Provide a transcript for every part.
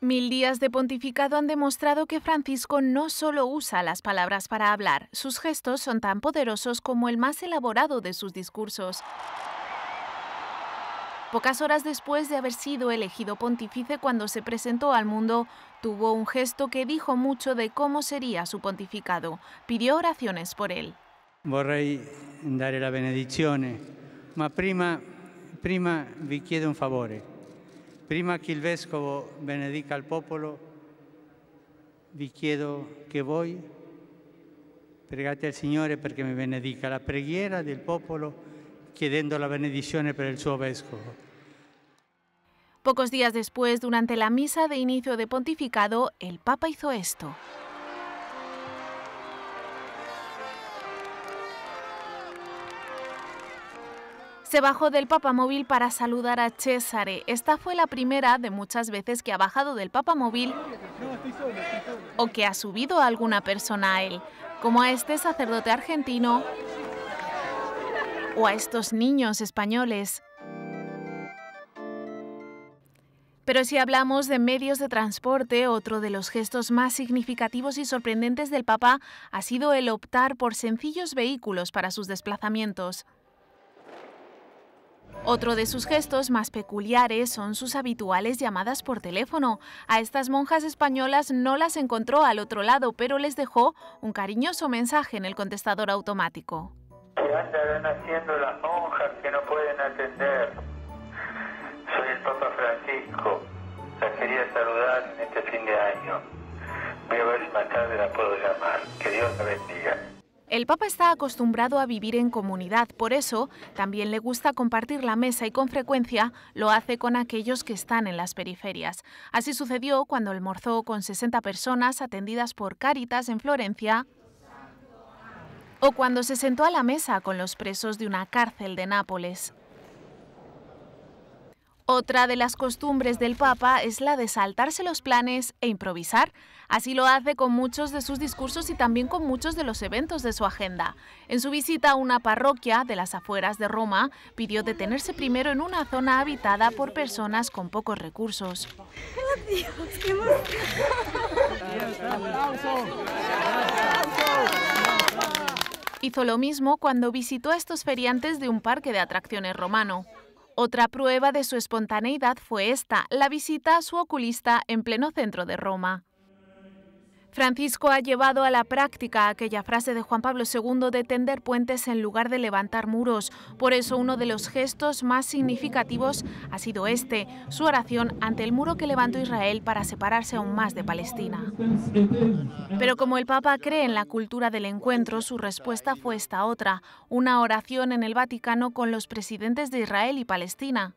Mil días de pontificado han demostrado que Francisco no solo usa las palabras para hablar, sus gestos son tan poderosos como el más elaborado de sus discursos. Pocas horas después de haber sido elegido pontífice cuando se presentó al mundo, tuvo un gesto que dijo mucho de cómo sería su pontificado. Pidió oraciones por él. Vorrei dare la benedizione, ma prima, prima vi chiedo un favore. Prima que el Vescovo benedica al popolo, vi chiedo que voy, pregate al Señor porque me benedica la preghiera del popolo chiedendo la benedizione per el suo Vescovo. Pocos días después, durante la misa de inicio de pontificado, el Papa hizo esto. se bajó del papamóvil para saludar a Césare. Esta fue la primera de muchas veces que ha bajado del papamóvil o que ha subido a alguna persona a él, como a este sacerdote argentino o a estos niños españoles. Pero si hablamos de medios de transporte, otro de los gestos más significativos y sorprendentes del Papa ha sido el optar por sencillos vehículos para sus desplazamientos. Otro de sus gestos más peculiares son sus habituales llamadas por teléfono. A estas monjas españolas no las encontró al otro lado, pero les dejó un cariñoso mensaje en el contestador automático. ¿Qué andan haciendo las monjas que no pueden atender? Soy el Papa Francisco. Las quería saludar en este fin de año. Voy a ver si más la puedo llamar. Que Dios la bendiga. El Papa está acostumbrado a vivir en comunidad, por eso también le gusta compartir la mesa y con frecuencia lo hace con aquellos que están en las periferias. Así sucedió cuando almorzó con 60 personas atendidas por Cáritas en Florencia o cuando se sentó a la mesa con los presos de una cárcel de Nápoles. Otra de las costumbres del Papa es la de saltarse los planes e improvisar. Así lo hace con muchos de sus discursos y también con muchos de los eventos de su agenda. En su visita a una parroquia de las afueras de Roma, pidió detenerse primero en una zona habitada por personas con pocos recursos. Hizo lo mismo cuando visitó a estos feriantes de un parque de atracciones romano. Otra prueba de su espontaneidad fue esta, la visita a su oculista en pleno centro de Roma. Francisco ha llevado a la práctica aquella frase de Juan Pablo II de tender puentes en lugar de levantar muros. Por eso uno de los gestos más significativos ha sido este, su oración ante el muro que levantó Israel para separarse aún más de Palestina. Pero como el Papa cree en la cultura del encuentro, su respuesta fue esta otra, una oración en el Vaticano con los presidentes de Israel y Palestina.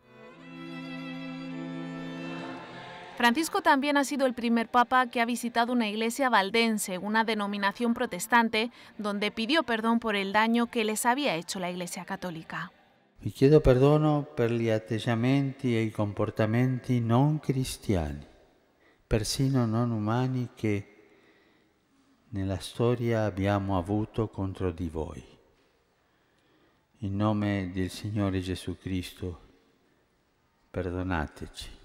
Francisco también ha sido el primer papa que ha visitado una iglesia valdense, una denominación protestante, donde pidió perdón por el daño que les había hecho la iglesia católica. Me quiero perdono por los atteggiamenti e i comportamenti non cristiani, persino non umani che nella storia abbiamo avuto contro di voi. In nome del Signore Jesucristo, Cristo, perdonateci.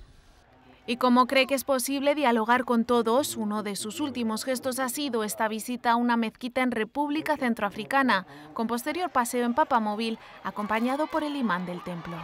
Y como cree que es posible dialogar con todos, uno de sus últimos gestos ha sido esta visita a una mezquita en República Centroafricana, con posterior paseo en Papamóvil, acompañado por el imán del templo.